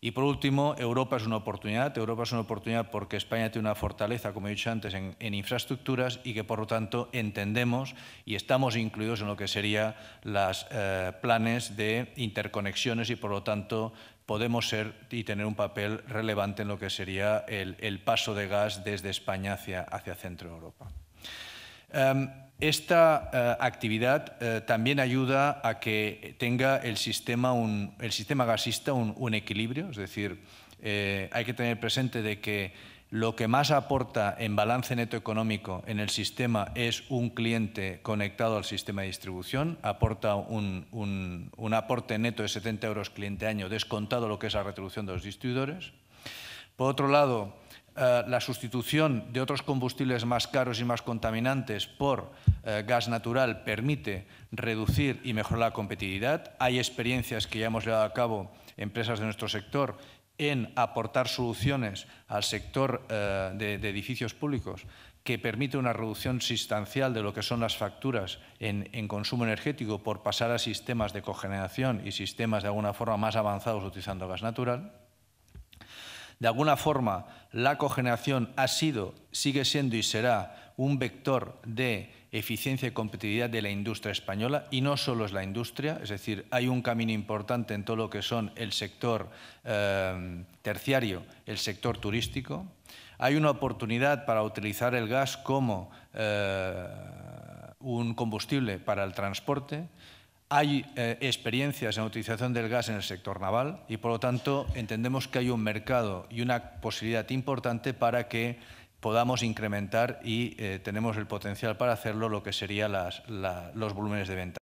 Y por último, Europa es una oportunidad. Europa es una oportunidad porque España tiene una fortaleza, como he dicho antes, en, infraestructuras y que por lo tanto entendemos y estamos incluidos en lo que serían los eh, planes de interconexiones y por lo tanto podemos ser y tener un papel relevante en lo que sería el, paso de gas desde España hacia, hacia Centro Europa. Em, esta eh, actividad eh, también ayuda a que tenga el sistema, el sistema gasista un, equilibrio, es decir, eh, hay que tener presente de que lo que más aporta en balance neto económico en el sistema es un cliente conectado al sistema de distribución, aporta un, un aporte neto de 70 euros cliente año, descontado lo que es la retribución de los distribuidores. Por otro lado, eh, la sustitución de otros combustibles más caros y más contaminantes por eh, gas natural permite reducir y mejorar la competitividad. Hay experiencias que ya hemos llevado a cabo empresas de nuestro sector en aportar soluciones al sector eh, de, edificios públicos que permite una reducción sustancial de lo que son las facturas en, consumo energético por pasar a sistemas de cogeneración y sistemas de alguna forma más avanzados utilizando gas natural. De alguna forma, la cogeneración ha sido, sigue siendo y será un vector de eficiencia y competitividad de la industria española y no solo es la industria, es decir, hay un camino importante en todo lo que son el sector eh, terciario, el sector turístico. Hay una oportunidad para utilizar el gas como eh, un combustible para el transporte. Hay eh, experiencias en la utilización del gas en el sector naval y, por lo tanto, entendemos que hay un mercado y una posibilidad importante para que podamos incrementar y eh, tenemos el potencial para hacerlo lo que serían los volúmenes de venta.